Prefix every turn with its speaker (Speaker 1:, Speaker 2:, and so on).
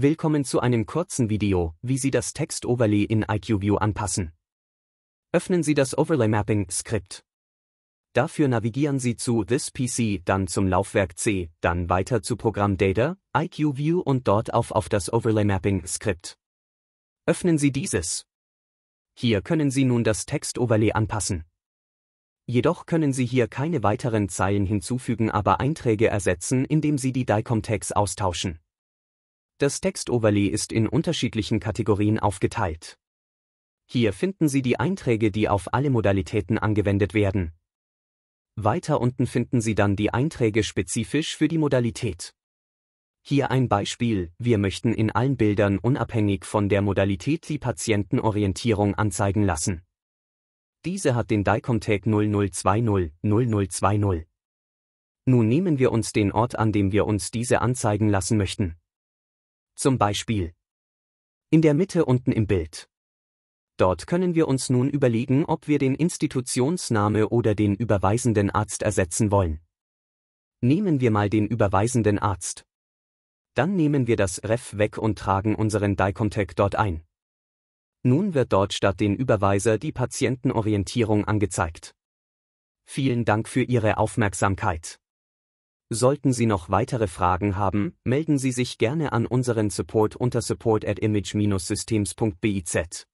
Speaker 1: Willkommen zu einem kurzen Video, wie Sie das Text-Overlay in IQView anpassen. Öffnen Sie das Overlay-Mapping-Skript. Dafür navigieren Sie zu This PC, dann zum Laufwerk C, dann weiter zu Programm Data, IQView und dort auf auf das Overlay-Mapping-Skript. Öffnen Sie dieses. Hier können Sie nun das Text-Overlay anpassen. Jedoch können Sie hier keine weiteren Zeilen hinzufügen, aber Einträge ersetzen, indem Sie die DICOM-Tags austauschen. Das Textoverlay ist in unterschiedlichen Kategorien aufgeteilt. Hier finden Sie die Einträge, die auf alle Modalitäten angewendet werden. Weiter unten finden Sie dann die Einträge spezifisch für die Modalität. Hier ein Beispiel, wir möchten in allen Bildern unabhängig von der Modalität die Patientenorientierung anzeigen lassen. Diese hat den DICOM Tag 0020 0020. Nun nehmen wir uns den Ort an, dem wir uns diese anzeigen lassen möchten. Zum Beispiel. In der Mitte unten im Bild. Dort können wir uns nun überlegen, ob wir den Institutionsname oder den überweisenden Arzt ersetzen wollen. Nehmen wir mal den überweisenden Arzt. Dann nehmen wir das ref weg und tragen unseren Dicomtag dort ein. Nun wird dort statt den Überweiser die Patientenorientierung angezeigt. Vielen Dank für Ihre Aufmerksamkeit. Sollten Sie noch weitere Fragen haben, melden Sie sich gerne an unseren Support unter support at image-systems.biz.